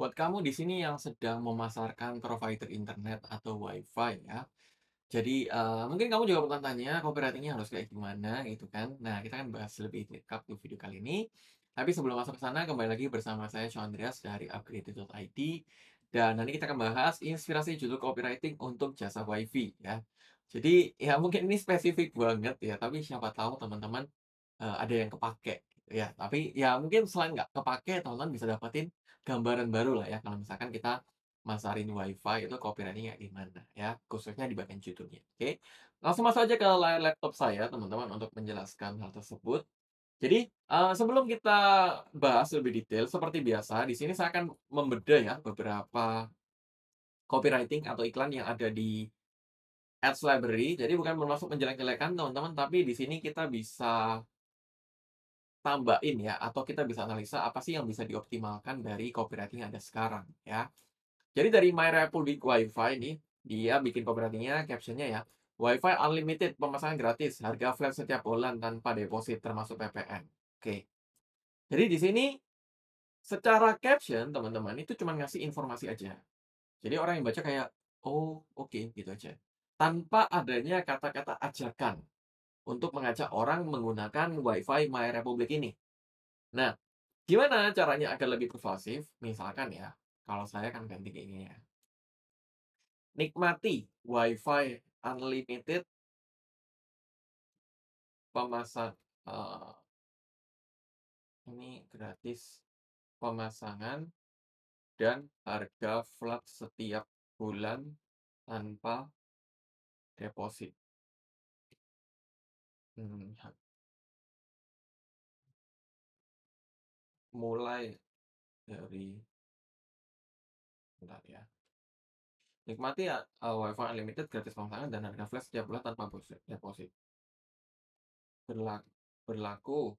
Buat kamu di sini yang sedang memasarkan provider internet atau WiFi ya. Jadi, uh, mungkin kamu juga bertanya-tanya copywritingnya harus kayak gimana gitu kan. Nah, kita akan bahas lebih lengkap di video kali ini. Tapi sebelum masuk ke sana, kembali lagi bersama saya Sean Andreas dari upgrade.id dan nanti kita akan bahas inspirasi judul copywriting untuk jasa WiFi ya. Jadi, ya mungkin ini spesifik banget ya, tapi siapa tahu teman-teman, uh, ada yang kepake ya tapi ya mungkin selain nggak kepake, teman-teman bisa dapetin gambaran baru lah ya kalau misalkan kita masarin WiFi itu copywritingnya kayak gimana ya, khususnya di bagian judulnya. Oke. Langsung masuk aja ke layar laptop saya teman-teman untuk menjelaskan hal tersebut. Jadi, uh, sebelum kita bahas lebih detail seperti biasa, di sini saya akan membeda ya beberapa copywriting atau iklan yang ada di Ads Library. Jadi bukan bermaksud menjelek-jelekan teman-teman, tapi di sini kita bisa tambahin ya, atau kita bisa analisa apa sih yang bisa dioptimalkan dari copywriting yang ada sekarang ya. Jadi dari My Republic WiFi ini, dia bikin copywritingnya, captionnya ya, WiFi unlimited, pemasangan gratis, harga flat setiap bulan tanpa deposit termasuk PPN. Oke. Jadi di sini secara caption teman-teman itu cuma ngasih informasi aja. Jadi orang yang baca kayak oh oke okay, gitu aja. Tanpa adanya kata-kata ajakan untuk mengajak orang menggunakan WiFi My ini. Nah, gimana caranya agar lebih persuasif? Misalkan ya, kalau saya akan ganti ini ya. Nikmati WiFi unlimited pemasang uh, eh, ini gratis pemasangan dan harga flat setiap bulan tanpa deposit. Mmm, ya. Mulai dari Bentar ya. Nikmati ya, uh, WiFi unlimited gratis pemasangan dan harga flash setiap bulan tanpa deposit. Berla berlaku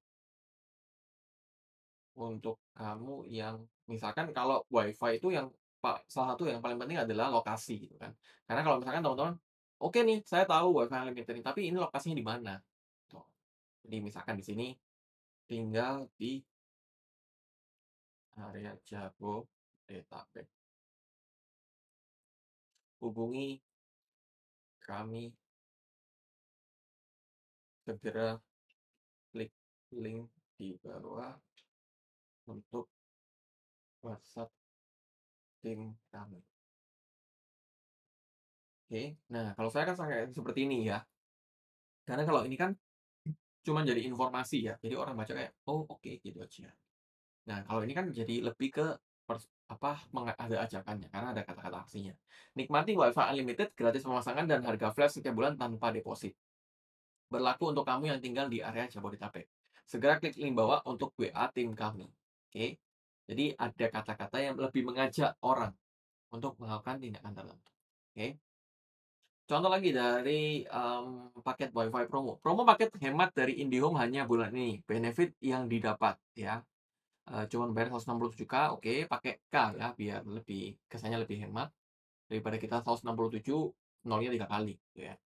untuk kamu yang misalkan kalau WiFi itu yang pak salah satu yang paling penting adalah lokasi gitu kan. Karena kalau misalkan teman-teman, "Oke nih, saya tahu WiFi unlimited ini tapi ini lokasinya di mana?" Jadi misalkan di sini, tinggal di area Jabodetabek. Hubungi kami segera klik link di bawah untuk WhatsApp tim kami. Oke, nah kalau saya kan saya seperti ini ya. Karena kalau ini kan cuman jadi informasi ya. Jadi orang baca kayak, "Oh, oke," gitu aja. Nah, kalau ini kan jadi lebih ke apa, ada ajakannya karena ada kata-kata aksinya. Nikmati WiFi unlimited gratis pemasangan dan harga flash setiap bulan tanpa deposit. Berlaku untuk kamu yang tinggal di area Jabodetabek. Segera klik link bawah untuk WA tim kami. Oke. Jadi ada kata-kata yang lebih mengajak orang untuk melakukan tindakan tertentu. Oke. Contoh lagi dari um, paket WiFi promo. Promo paket hemat dari IndiHome hanya bulan ini. Benefit yang didapat ya. E, cuman bayar 167k, oke, okay, pakai K ya biar lebih kesannya lebih hemat daripada kita 167 nolnya tiga kali gitu ya.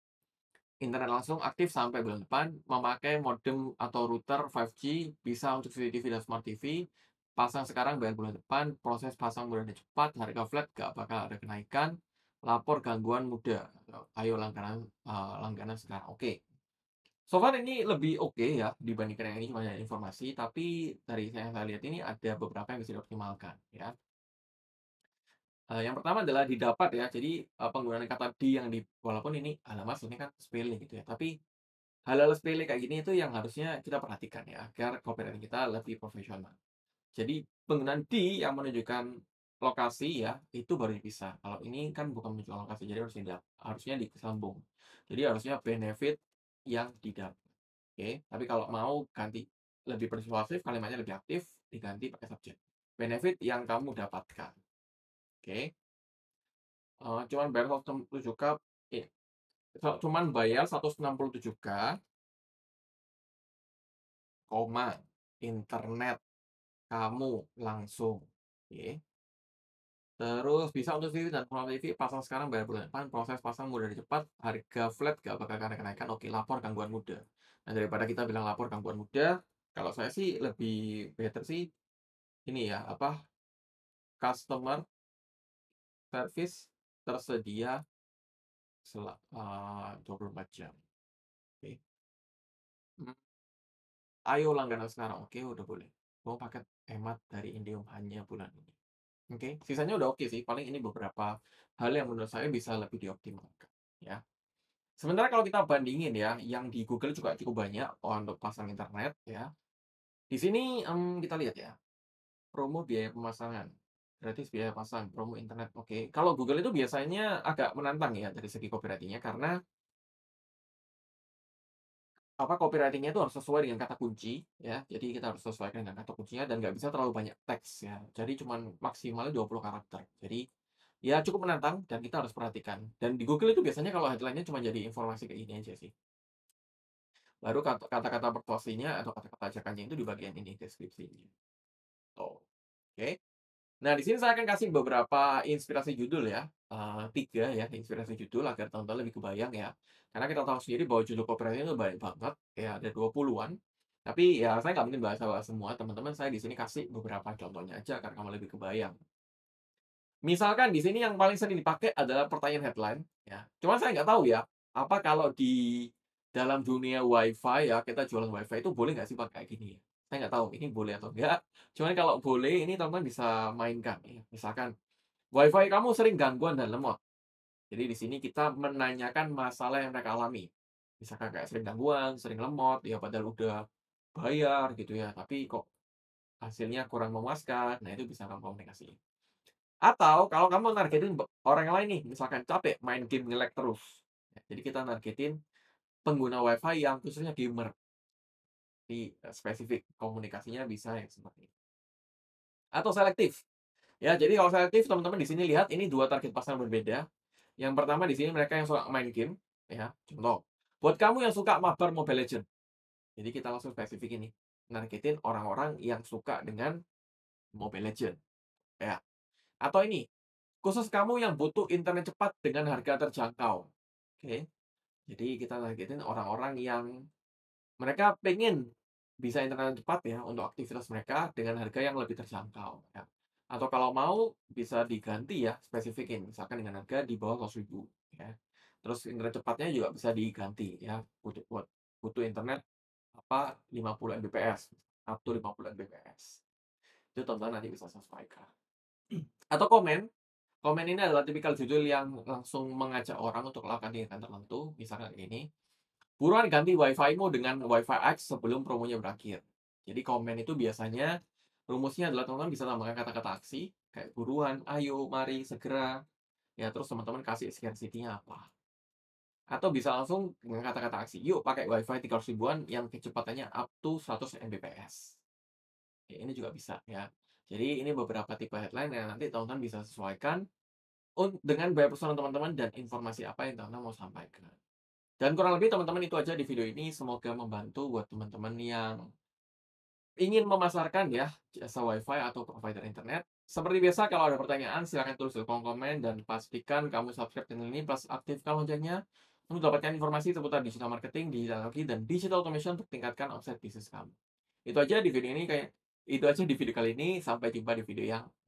Internet langsung aktif sampai bulan depan, memakai modem atau router 5G, bisa untuk CCTV dan Smart TV, pasang sekarang bayar bulan depan, proses pasang bulan depan cepat, harga flat gak bakal ada kenaikan, lapor gangguan muda. Ayo langganan uh, langganan sekarang. Oke. Okay. So far ini lebih oke okay ya dibandingkan yang ini cuma informasi, tapi dari yang saya lihat ini ada beberapa yang bisa dioptimalkan ya. Uh, yang pertama adalah didapat ya. Jadi uh, penggunaan kata di yang di walaupun ini alamat ini kan spelling gitu ya, tapi hal-hal sepele kayak gini itu yang harusnya kita perhatikan ya agar copywriting kita lebih profesional. Jadi penggunaan di yang menunjukkan lokasi ya, itu baru bisa Kalau ini kan bukan menunjukkan lokasi, jadi harus tidak harusnya disambung. Jadi harusnya benefit yang tidak Oke, okay? tapi kalau mau ganti lebih persuasif, kalimatnya lebih aktif, diganti pakai subjek. Benefit yang kamu dapatkan. Oke. Okay? Uh, cuman bayar 167K, eh, cuman bayar 167K, iya. koma, internet, kamu langsung. Oke. Okay? Terus bisa untuk TV dan Plural TV, pasang sekarang bayar bulan depan, proses pasang mudah dan cepat, harga flat gak bakal karena kenaikan, oke lapor gangguan muda. Nah daripada kita bilang lapor gangguan muda, kalau saya sih lebih better sih ini ya, apa, customer service tersedia selama uh, 24 jam. Oke. Okay. Hmm. Ayo langganan sekarang, oke udah boleh. Mau paket hemat dari Indium hanya bulan ini. Oke, sisanya udah oke sih. Paling ini beberapa hal yang menurut saya bisa lebih dioptimalkan, ya. Sementara kalau kita bandingin ya, yang di Google juga cukup banyak oh, untuk pasang internet, ya. Di sini um, kita lihat ya, promo biaya pemasangan, gratis biaya pasang, promo internet, oke. Kalau Google itu biasanya agak menantang ya dari segi copywriting karena apa copywritingnya itu harus sesuai dengan kata kunci ya. Jadi kita harus sesuaikan dengan kata kuncinya dan nggak bisa terlalu banyak teks ya. Jadi cuma maksimalnya 20 karakter. Jadi ya cukup menantang dan kita harus perhatikan. Dan di Google itu biasanya kalau headline-nya cuma jadi informasi kayak ini aja sih. Baru kata-kata persuasinya atau kata-kata ajakannya itu di bagian ini deskripsinya. oh. Oke. Okay. Nah, di sini saya akan kasih beberapa inspirasi judul ya. Uh, tiga ya, inspirasi judul agar tonton lebih kebayang ya. Karena kita tahu sendiri bahwa judul copywriting itu banyak banget, ya ada 20-an. Tapi ya saya nggak mungkin bahas-bahas semua, teman-teman saya di sini kasih beberapa contohnya aja agar kamu lebih kebayang. Misalkan di sini yang paling sering dipakai adalah pertanyaan headline. Ya. cuma saya nggak tahu ya, apa kalau di dalam dunia WiFi ya, kita jualan WiFi itu boleh nggak sih pakai kayak gini ya? saya nggak tahu ini boleh atau enggak cuman kalau boleh ini teman-teman bisa mainkan ya. misalkan wifi kamu sering gangguan dan lemot jadi di sini kita menanyakan masalah yang mereka alami misalkan kayak sering gangguan sering lemot ya padahal udah bayar gitu ya tapi kok hasilnya kurang memuaskan nah itu bisa kamu komunikasi atau kalau kamu nargetin orang lain nih misalkan capek main game ngelek terus jadi kita nargetin pengguna wifi yang khususnya gamer di e, spesifik komunikasinya bisa yang seperti ini Atau selektif. Ya, jadi kalau selektif teman-teman di sini lihat ini dua target pasar berbeda. Yang pertama di sini mereka yang suka main game, ya. Contoh, buat kamu yang suka mabar Mobile legend Jadi kita langsung spesifik ini, nargetin orang-orang yang suka dengan Mobile legend ya. Atau ini, khusus kamu yang butuh internet cepat dengan harga terjangkau. Oke. Jadi kita targetin orang-orang yang mereka pengen bisa internet cepat ya untuk aktivitas mereka dengan harga yang lebih terjangkau ya. Atau kalau mau bisa diganti ya spesifikin misalkan dengan harga di bawah 100 ribu ya. Terus internet cepatnya juga bisa diganti ya untuk buat butuh internet apa 50 Mbps atau 50 Mbps. Itu teman nanti bisa sesuaikan. Atau komen. Komen ini adalah tipikal judul yang langsung mengajak orang untuk melakukan tindakan tertentu, misalkan ini. Buruan ganti wifi fi mu dengan wifi X sebelum promonya berakhir. Jadi komen itu biasanya rumusnya adalah teman-teman bisa tambahkan kata-kata aksi kayak buruan, ayo, mari, segera. Ya terus teman-teman kasih scarcity-nya apa. Atau bisa langsung dengan kata-kata aksi. Yuk pakai WiFi 300 ribuan yang kecepatannya up to 100 Mbps. Ya, ini juga bisa ya. Jadi ini beberapa tipe headline yang nanti teman-teman bisa sesuaikan dengan banyak pesanan teman-teman dan informasi apa yang teman-teman mau sampaikan. Dan kurang lebih teman-teman itu aja di video ini. Semoga membantu buat teman-teman yang ingin memasarkan ya jasa WiFi atau provider internet. Seperti biasa, kalau ada pertanyaan silahkan tulis di kolom komen dan pastikan kamu subscribe channel ini plus aktifkan loncengnya untuk dapatkan informasi seputar digital marketing, digital marketing, dan digital automation untuk tingkatkan offset bisnis kamu. Itu aja di video ini kayak itu aja di video kali ini. Sampai jumpa di video yang